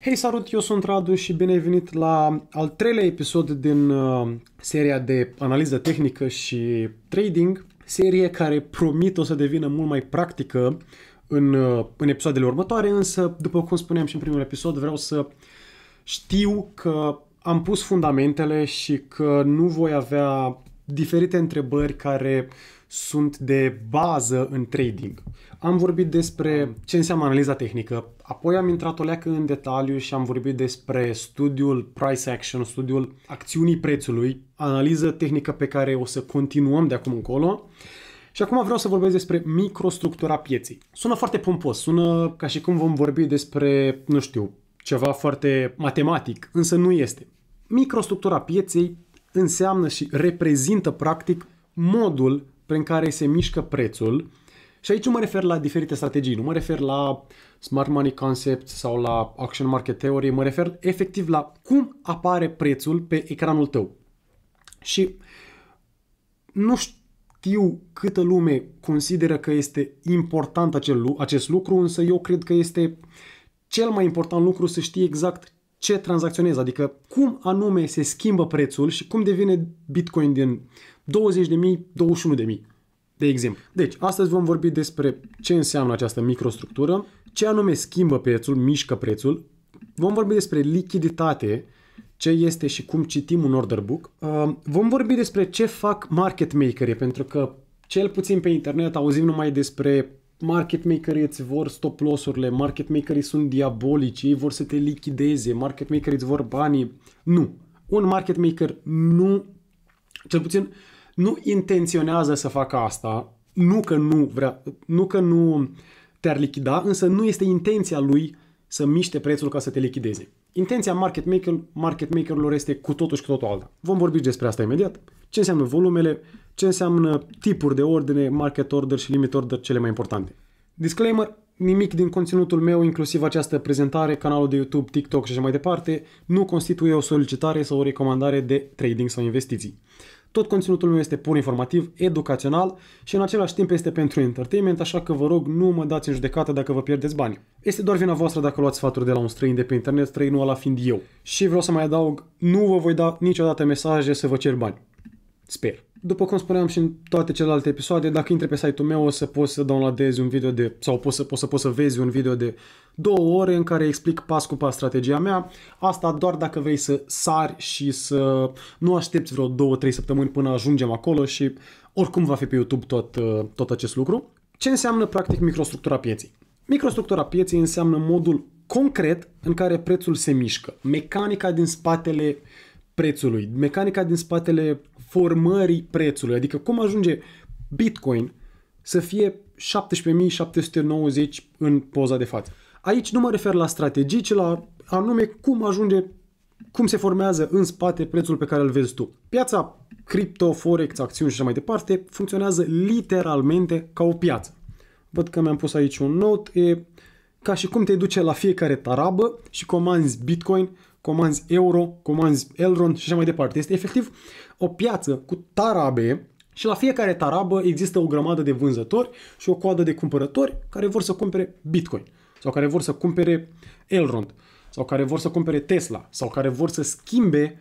Hei, salut! Eu sunt Radu și bine ai venit la al treilea episod din uh, seria de analiză tehnică și trading, serie care promit o să devină mult mai practică în, uh, în episoadele următoare, însă, după cum spuneam și în primul episod, vreau să știu că am pus fundamentele și că nu voi avea diferite întrebări care sunt de bază în trading. Am vorbit despre ce înseamnă analiza tehnică, apoi am intrat o leacă în detaliu și am vorbit despre studiul price action, studiul acțiunii prețului, analiză tehnică pe care o să continuăm de acum încolo. Și acum vreau să vorbesc despre microstructura pieței. Sună foarte pompos, sună ca și cum vom vorbi despre, nu știu, ceva foarte matematic, însă nu este. Microstructura pieței înseamnă și reprezintă practic modul prin care se mișcă prețul și aici nu mă refer la diferite strategii, nu mă refer la smart money concept sau la action market theory, mă refer efectiv la cum apare prețul pe ecranul tău. Și nu știu câtă lume consideră că este important acel, acest lucru, însă eu cred că este cel mai important lucru să știi exact ce tranzacționezi, adică cum anume se schimbă prețul și cum devine Bitcoin din 20.000, 21.000. De exemplu. Deci, astăzi vom vorbi despre ce înseamnă această microstructură, ce anume schimbă prețul, mișcă prețul. Vom vorbi despre lichiditate, ce este și cum citim un order book. Uh, vom vorbi despre ce fac market makerii, pentru că cel puțin pe internet auzim numai despre market makerii îți vor stop loss-urile, market makerii sunt diabolici, ei vor să te lichideze, market makerii îți vor banii. Nu. Un market maker nu, cel puțin nu intenționează să facă asta, nu că nu vrea, nu că nu te-ar lichida, însă nu este intenția lui să miște prețul ca să te lichideze. Intenția market, maker, market makerilor este cu totul și cu totul alta. Vom vorbi despre asta imediat. Ce înseamnă volumele, ce înseamnă tipuri de ordine, market order și limit order cele mai importante. Disclaimer, nimic din conținutul meu, inclusiv această prezentare, canalul de YouTube, TikTok și așa mai departe, nu constituie o solicitare sau o recomandare de trading sau investiții. Tot conținutul meu este pur informativ, educațional și în același timp este pentru entertainment, așa că vă rog nu mă dați în judecată dacă vă pierdeți bani. Este doar vina voastră dacă luați sfaturi de la un străin de pe internet, străinul ăla fiind eu. Și vreau să mai adaug, nu vă voi da niciodată mesaje să vă cer bani. Sper. După cum spuneam și în toate celelalte episoade, dacă intri pe site-ul meu o să poți să downloadezi un video de, sau poți să, poți să, poți să vezi un video de două ore în care explic pas cu pas strategia mea. Asta doar dacă vrei să sari și să nu aștepți vreo două, trei săptămâni până ajungem acolo și oricum va fi pe YouTube tot, uh, tot acest lucru. Ce înseamnă practic microstructura pieței? Microstructura pieței înseamnă modul concret în care prețul se mișcă, mecanica din spatele uh, prețului, mecanica din spatele formării prețului, adică cum ajunge Bitcoin să fie 17.790 în poza de față. Aici nu mă refer la strategii, ci la anume cum ajunge, cum se formează în spate prețul pe care îl vezi tu. Piața cripto, forex, acțiuni și așa mai departe funcționează literalmente ca o piață. Văd că mi-am pus aici un note, e ca și cum te duce la fiecare tarabă și comanzi Bitcoin comanzi Euro, comanzi Elron și așa mai departe. Este efectiv o piață cu tarabe și la fiecare tarabă există o grămadă de vânzători și o coadă de cumpărători care vor să cumpere Bitcoin sau care vor să cumpere Elrond sau care vor să cumpere Tesla sau care vor să schimbe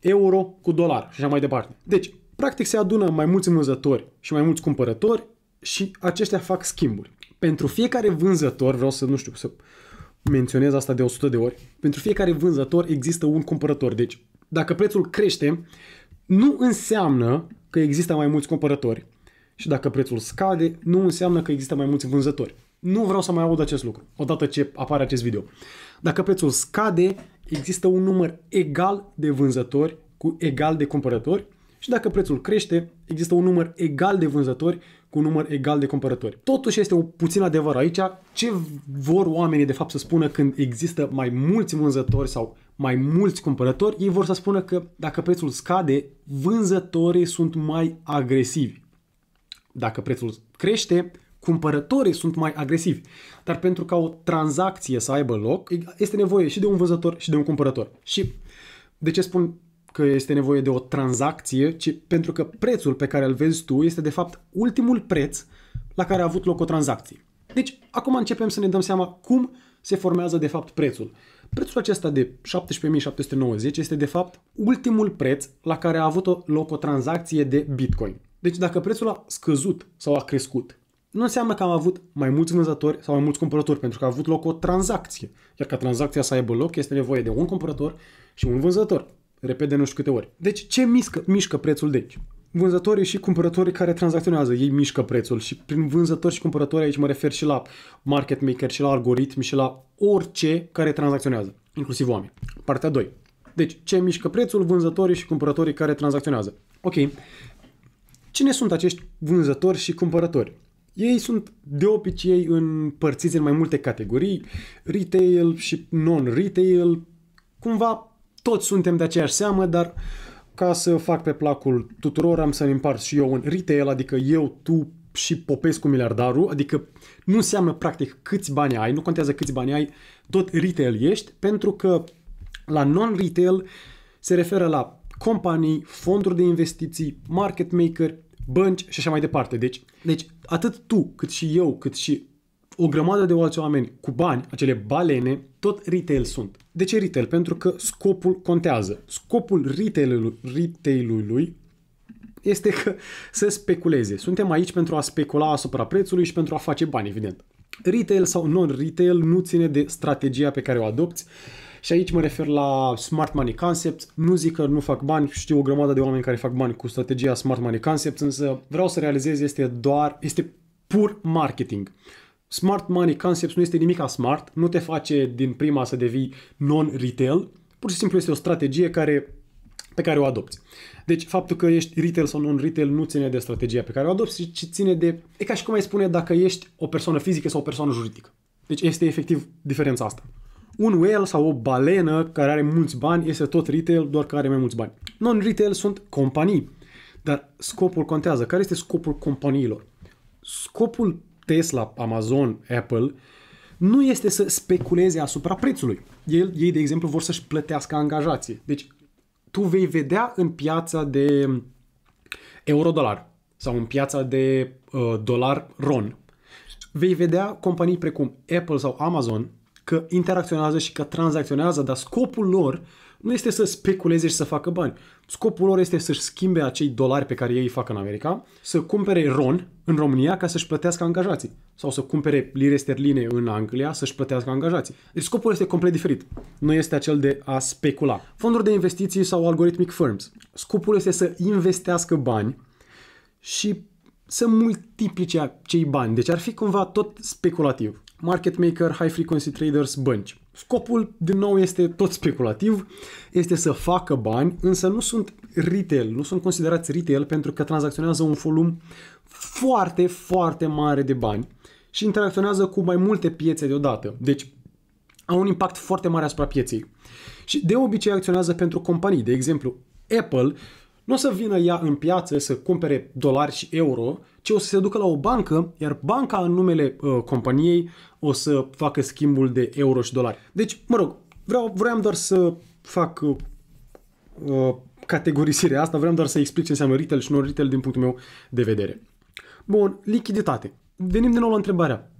euro cu dolar și așa mai departe. Deci, practic se adună mai mulți vânzători și mai mulți cumpărători și aceștia fac schimburi. Pentru fiecare vânzător, vreau să, nu știu, să menționez asta de 100 de ori, pentru fiecare vânzător există un cumpărător. Deci, dacă prețul crește, nu înseamnă că există mai mulți cumpărători. Și dacă prețul scade, nu înseamnă că există mai mulți vânzători. Nu vreau să mai aud acest lucru, odată ce apare acest video. Dacă prețul scade, există un număr egal de vânzători cu egal de cumpărători și dacă prețul crește, există un număr egal de vânzători cu un număr egal de cumpărători. Totuși este o puțin adevăr aici ce vor oamenii de fapt să spună când există mai mulți vânzători sau mai mulți cumpărători, ei vor să spună că dacă prețul scade, vânzătorii sunt mai agresivi. Dacă prețul crește, cumpărătorii sunt mai agresivi. Dar pentru ca o tranzacție să aibă loc, este nevoie și de un vânzător și de un cumpărător. Și de ce spun că este nevoie de o tranzacție, ci pentru că prețul pe care îl vezi tu este de fapt ultimul preț la care a avut loc o tranzacție. Deci, acum începem să ne dăm seama cum se formează de fapt prețul. Prețul acesta de 17.790 este de fapt ultimul preț la care a avut loc o tranzacție de Bitcoin. Deci dacă prețul a scăzut sau a crescut, nu înseamnă că am avut mai mulți vânzători sau mai mulți cumpărători, pentru că a avut loc o tranzacție. Iar ca tranzacția să aibă loc, este nevoie de un cumpărător și un vânzător repede nu știu câte ori. Deci ce mișcă, mișcă prețul de aici? Vânzătorii și cumpărătorii care tranzacționează, ei mișcă prețul și prin vânzători și cumpărători aici mă refer și la market maker și la algoritmi și la orice care tranzacționează, inclusiv oameni. Partea 2. Deci ce mișcă prețul, vânzătorii și cumpărătorii care tranzacționează. Ok, cine sunt acești vânzători și cumpărători? Ei sunt de obicei împărțiți în mai multe categorii, retail și non-retail, cumva toți suntem de aceeași seamă, dar ca să fac pe placul tuturor, am să-mi împart și eu în retail, adică eu, tu și Popescu miliardarul, adică nu înseamnă practic câți bani ai, nu contează câți bani ai, tot retail ești, pentru că la non-retail se referă la companii, fonduri de investiții, market maker, bănci și așa mai departe. Deci, deci atât tu, cât și eu, cât și o grămadă de alți oameni cu bani, acele balene, tot retail sunt. De ce retail? Pentru că scopul contează. Scopul retail-ului, retail este că să speculeze. Suntem aici pentru a specula asupra prețului și pentru a face bani, evident. Retail sau non-retail nu ține de strategia pe care o adopți. Și aici mă refer la Smart Money Concepts. Nu zic că nu fac bani, știu o grămadă de oameni care fac bani cu strategia Smart Money Concepts, însă vreau să realizez este doar, este pur marketing. Smart money concepts nu este nimic smart, nu te face din prima să devii non-retail, pur și simplu este o strategie care, pe care o adopți. Deci faptul că ești retail sau non-retail nu ține de strategia pe care o adopți, ci ține de... E ca și cum ai spune dacă ești o persoană fizică sau o persoană juridică. Deci este efectiv diferența asta. Un whale sau o balenă care are mulți bani este tot retail, doar că are mai mulți bani. Non-retail sunt companii, dar scopul contează. Care este scopul companiilor? Scopul Tesla, Amazon, Apple, nu este să speculeze asupra prețului. El, ei, de exemplu, vor să-și plătească angajații. Deci, tu vei vedea în piața de um, euro-dolar sau în piața de uh, dolar-ron, vei vedea companii precum Apple sau Amazon că interacționează și că tranzacționează, dar scopul lor nu este să speculeze și să facă bani. Scopul lor este să-și schimbe acei dolari pe care ei îi fac în America, să cumpere ron în România ca să-și plătească angajații. Sau să cumpere lire sterline în Anglia să-și plătească angajații. Deci scopul este complet diferit. Nu este acel de a specula. Fonduri de investiții sau algoritmic firms. Scopul este să investească bani și să multiplice cei bani. Deci ar fi cumva tot speculativ. Market maker, high frequency traders, bănci. Scopul, din nou, este tot speculativ, este să facă bani, însă nu sunt retail, nu sunt considerați retail pentru că tranzacționează un volum foarte, foarte mare de bani și interacționează cu mai multe piețe deodată. Deci, au un impact foarte mare asupra pieței. Și de obicei acționează pentru companii. De exemplu, Apple nu o să vină ea în piață să cumpere dolari și euro, ci o să se ducă la o bancă, iar banca în numele uh, companiei o să facă schimbul de euro și dolari. Deci, mă rog, vreau, vreau doar să fac uh, uh categorisirea asta, vreau doar să explic ce înseamnă retail și non-retail din punctul meu de vedere. Bun, lichiditate. Venim din nou la întrebarea.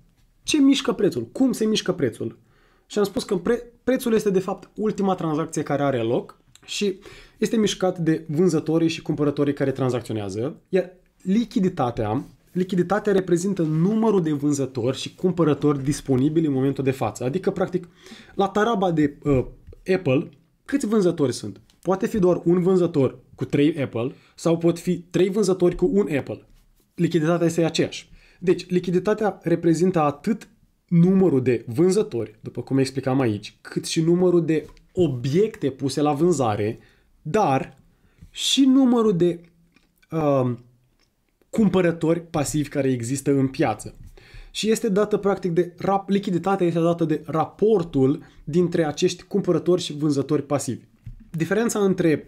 Ce mișcă prețul? Cum se mișcă prețul? Și am spus că pre- prețul este de fapt ultima tranzacție care are loc și este mișcat de vânzătorii și cumpărătorii care tranzacționează, iar lichiditatea lichiditatea reprezintă numărul de vânzători și cumpărători disponibili în momentul de față. Adică, practic, la taraba de uh, Apple, câți vânzători sunt? Poate fi doar un vânzător cu 3 Apple sau pot fi 3 vânzători cu un Apple. Lichiditatea este aceeași. Deci, lichiditatea reprezintă atât numărul de vânzători, după cum explicam aici, cât și numărul de obiecte puse la vânzare, dar și numărul de uh, cumpărători pasivi care există în piață. Și este dată practic de rap, lichiditatea este dată de raportul dintre acești cumpărători și vânzători pasivi. Diferența între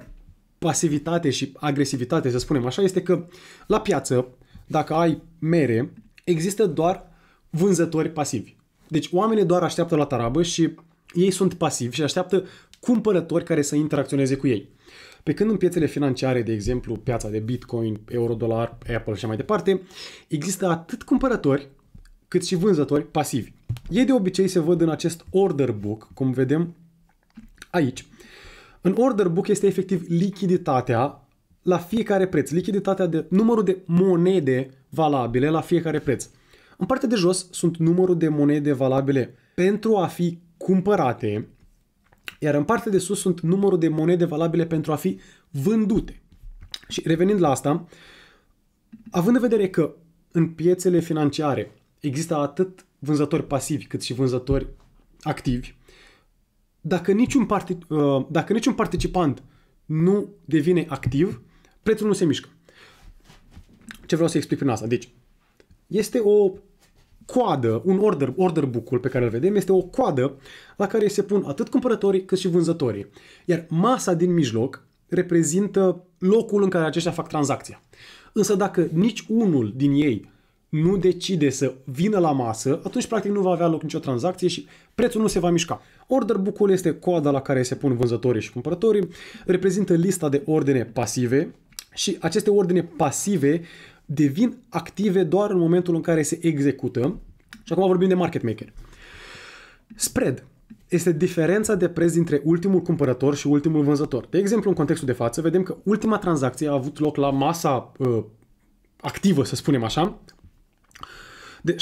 pasivitate și agresivitate, să spunem așa, este că la piață, dacă ai mere, există doar vânzători pasivi. Deci oamenii doar așteaptă la tarabă și ei sunt pasivi și așteaptă cumpărători care să interacționeze cu ei. Pe când în piețele financiare, de exemplu, piața de Bitcoin, euro-dolar, Apple și mai departe, există atât cumpărători cât și vânzători pasivi. Ei de obicei se văd în acest order book, cum vedem aici. În order book este efectiv lichiditatea la fiecare preț, lichiditatea de numărul de monede valabile la fiecare preț. În partea de jos sunt numărul de monede valabile pentru a fi cumpărate, iar în partea de sus sunt numărul de monede valabile pentru a fi vândute. Și revenind la asta, având în vedere că în piețele financiare există atât vânzători pasivi cât și vânzători activi, dacă niciun, parti, uh, dacă niciun participant nu devine activ, prețul nu se mișcă. Ce vreau să explic prin asta? Deci, este o coadă, un order, order book-ul pe care îl vedem este o coadă la care se pun atât cumpărătorii cât și vânzătorii. Iar masa din mijloc reprezintă locul în care aceștia fac tranzacția. Însă dacă nici unul din ei nu decide să vină la masă, atunci practic nu va avea loc nicio tranzacție și prețul nu se va mișca. Order book-ul este coada la care se pun vânzătorii și cumpărătorii, reprezintă lista de ordine pasive și aceste ordine pasive devin active doar în momentul în care se execută. Și acum vorbim de market maker. Spread este diferența de preț dintre ultimul cumpărător și ultimul vânzător. De exemplu, în contextul de față, vedem că ultima tranzacție a avut loc la masa uh, activă, să spunem așa, de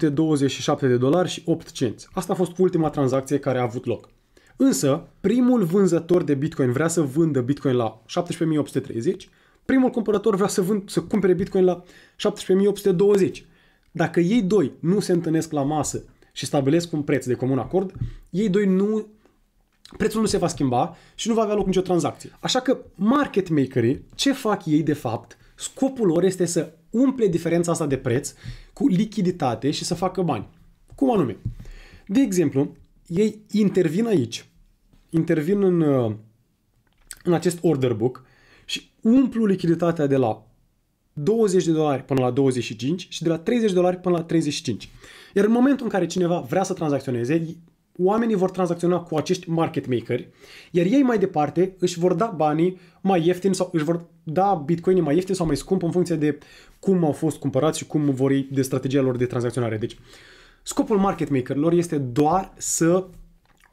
17.827 de dolari și 8 cenți. Asta a fost ultima tranzacție care a avut loc. Însă, primul vânzător de Bitcoin vrea să vândă Bitcoin la 17.830, primul cumpărător vrea să, vând, să cumpere Bitcoin la 17.820. Dacă ei doi nu se întâlnesc la masă și stabilesc un preț de comun acord, ei doi nu prețul nu se va schimba și nu va avea loc nicio tranzacție. Așa că market makerii, ce fac ei de fapt? Scopul lor este să umple diferența asta de preț cu lichiditate și să facă bani. Cum anume? De exemplu, ei intervin aici, intervin în, uh, în acest order book umplu lichiditatea de la 20 de dolari până la 25 și de la 30 de dolari până la 35. Iar în momentul în care cineva vrea să tranzacționeze, oamenii vor tranzacționa cu acești market makeri, iar ei mai departe își vor da banii mai ieftin sau își vor da bitcoinii mai ieftin sau mai scump în funcție de cum au fost cumpărați și cum vor ei de strategia lor de tranzacționare. Deci, scopul market makerilor este doar să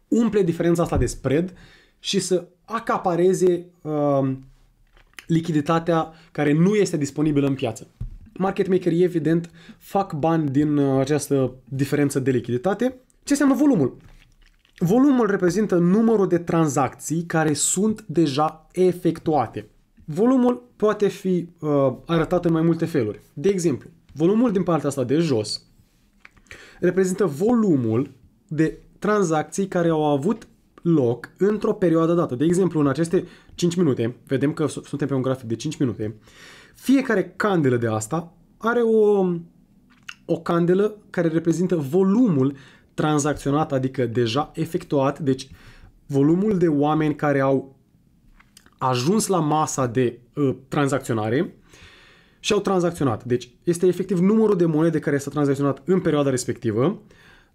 umple diferența asta de spread și să acapareze uh, lichiditatea care nu este disponibilă în piață. Market makerii, evident, fac bani din uh, această diferență de lichiditate. Ce înseamnă volumul? Volumul reprezintă numărul de tranzacții care sunt deja efectuate. Volumul poate fi uh, arătat în mai multe feluri. De exemplu, volumul din partea asta de jos reprezintă volumul de tranzacții care au avut loc într-o perioadă dată. De exemplu, în aceste 5 minute, vedem că suntem pe un grafic de 5 minute, fiecare candelă de asta are o, o candelă care reprezintă volumul tranzacționat, adică deja efectuat, deci volumul de oameni care au ajuns la masa de uh, tranzacționare și au tranzacționat. Deci este efectiv numărul de monede care s-a tranzacționat în perioada respectivă,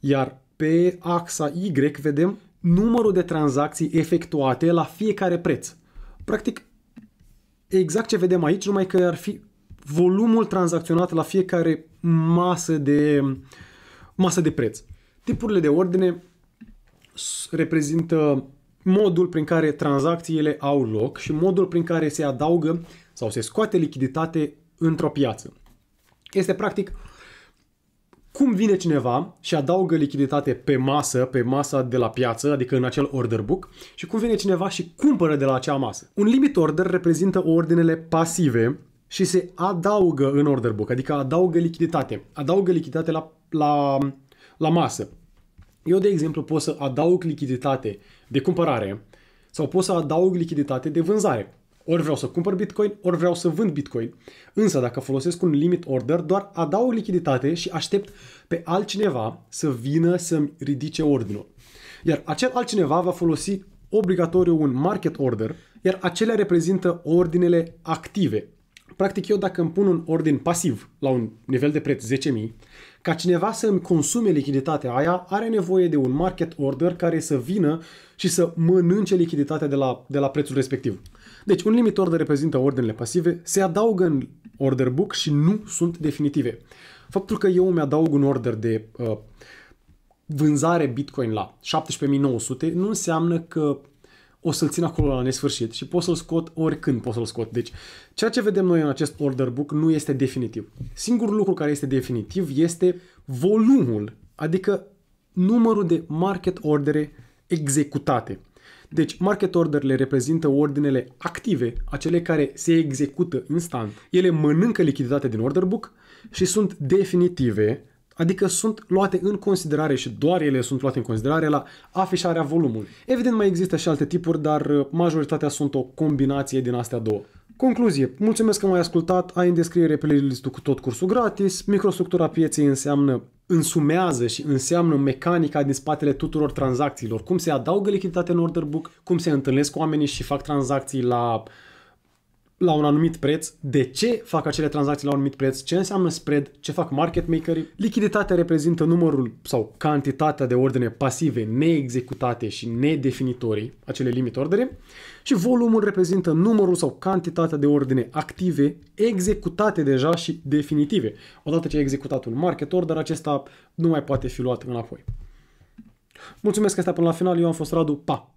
iar pe axa Y vedem numărul de tranzacții efectuate la fiecare preț. Practic, exact ce vedem aici, numai că ar fi volumul tranzacționat la fiecare masă de, masă de preț. Tipurile de ordine reprezintă modul prin care tranzacțiile au loc și modul prin care se adaugă sau se scoate lichiditate într-o piață. Este practic cum vine cineva și adaugă lichiditate pe masă, pe masa de la piață, adică în acel order book, și cum vine cineva și cumpără de la acea masă. Un limit order reprezintă ordinele pasive și se adaugă în order book, adică adaugă lichiditate. Adaugă lichiditate la, la, la masă. Eu, de exemplu, pot să adaug lichiditate de cumpărare sau pot să adaug lichiditate de vânzare. Ori vreau să cumpăr Bitcoin, ori vreau să vând Bitcoin. Însă dacă folosesc un limit order, doar adaug lichiditate și aștept pe altcineva să vină să-mi ridice ordinul. Iar acel altcineva va folosi obligatoriu un market order, iar acelea reprezintă ordinele active. Practic eu dacă îmi pun un ordin pasiv la un nivel de preț 10.000, ca cineva să îmi consume lichiditatea aia, are nevoie de un market order care să vină și să mănânce lichiditatea de la, de la prețul respectiv. Deci, un limit order reprezintă ordinele pasive, se adaugă în order book și nu sunt definitive. Faptul că eu mi adaug un order de uh, vânzare Bitcoin la 17.900 nu înseamnă că o să-l țin acolo la nesfârșit și pot să-l scot oricând pot să-l scot. Deci, ceea ce vedem noi în acest order book nu este definitiv. Singurul lucru care este definitiv este volumul, adică numărul de market ordere executate. Deci, market order-le reprezintă ordinele active, acele care se execută instant. Ele mănâncă lichiditate din order book și sunt definitive, Adică sunt luate în considerare și doar ele sunt luate în considerare la afișarea volumului. Evident mai există și alte tipuri, dar uh, majoritatea sunt o combinație din astea două. Concluzie. Mulțumesc că m-ai ascultat, ai în descriere playlist cu tot cursul gratis. Microstructura pieței înseamnă însumează și înseamnă mecanica din spatele tuturor tranzacțiilor. Cum se adaugă lichiditate în order book, cum se întâlnesc cu oamenii și fac tranzacții la la un anumit preț, de ce fac acele tranzacții la un anumit preț, ce înseamnă spread, ce fac market makerii. Lichiditatea reprezintă numărul sau cantitatea de ordine pasive neexecutate și nedefinitorii, acele limit ordere, și volumul reprezintă numărul sau cantitatea de ordine active executate deja și definitive. Odată ce ai executat un market order, acesta nu mai poate fi luat înapoi. Mulțumesc că stai până la final, eu am fost Radu, pa!